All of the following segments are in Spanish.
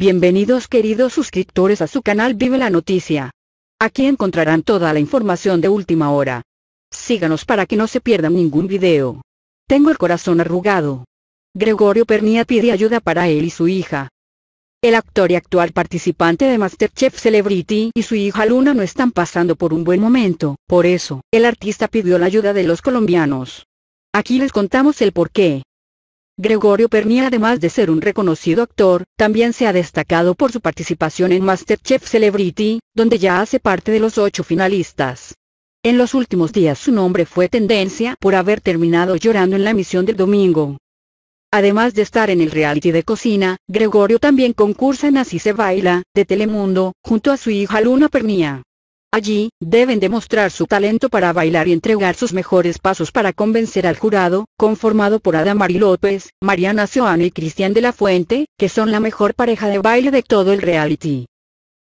Bienvenidos queridos suscriptores a su canal Vive la Noticia. Aquí encontrarán toda la información de última hora. Síganos para que no se pierdan ningún video. Tengo el corazón arrugado. Gregorio Pernía pide ayuda para él y su hija. El actor y actual participante de Masterchef Celebrity y su hija Luna no están pasando por un buen momento, por eso, el artista pidió la ayuda de los colombianos. Aquí les contamos el porqué. Gregorio Pernia además de ser un reconocido actor, también se ha destacado por su participación en Masterchef Celebrity, donde ya hace parte de los ocho finalistas. En los últimos días su nombre fue tendencia por haber terminado llorando en la misión del domingo. Además de estar en el reality de cocina, Gregorio también concursa en Así se baila, de Telemundo, junto a su hija Luna Pernia. Allí, deben demostrar su talento para bailar y entregar sus mejores pasos para convencer al jurado, conformado por Adamari López, Mariana Seoane y Cristian de la Fuente, que son la mejor pareja de baile de todo el reality.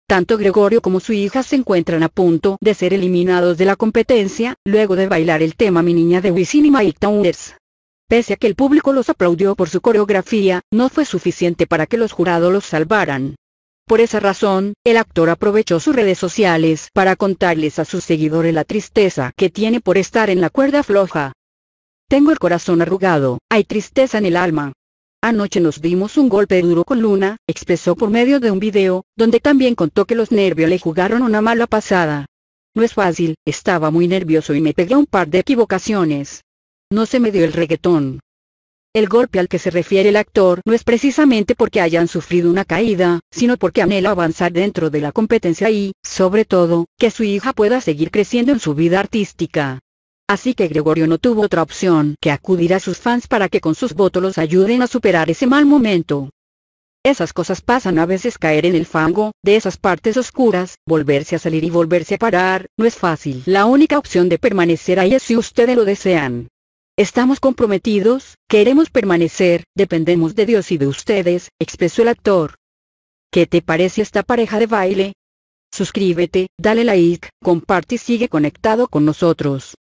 Tanto Gregorio como su hija se encuentran a punto de ser eliminados de la competencia, luego de bailar el tema Mi Niña de Wisin y Mike Towers. Pese a que el público los aplaudió por su coreografía, no fue suficiente para que los jurados los salvaran. Por esa razón, el actor aprovechó sus redes sociales para contarles a sus seguidores la tristeza que tiene por estar en la cuerda floja. Tengo el corazón arrugado, hay tristeza en el alma. Anoche nos dimos un golpe duro con Luna, expresó por medio de un video, donde también contó que los nervios le jugaron una mala pasada. No es fácil, estaba muy nervioso y me pegué un par de equivocaciones. No se me dio el reggaetón. El golpe al que se refiere el actor no es precisamente porque hayan sufrido una caída, sino porque anhela avanzar dentro de la competencia y, sobre todo, que su hija pueda seguir creciendo en su vida artística. Así que Gregorio no tuvo otra opción que acudir a sus fans para que con sus votos los ayuden a superar ese mal momento. Esas cosas pasan a veces caer en el fango, de esas partes oscuras, volverse a salir y volverse a parar, no es fácil. La única opción de permanecer ahí es si ustedes lo desean. Estamos comprometidos, queremos permanecer, dependemos de Dios y de ustedes, expresó el actor. ¿Qué te parece esta pareja de baile? Suscríbete, dale like, comparte y sigue conectado con nosotros.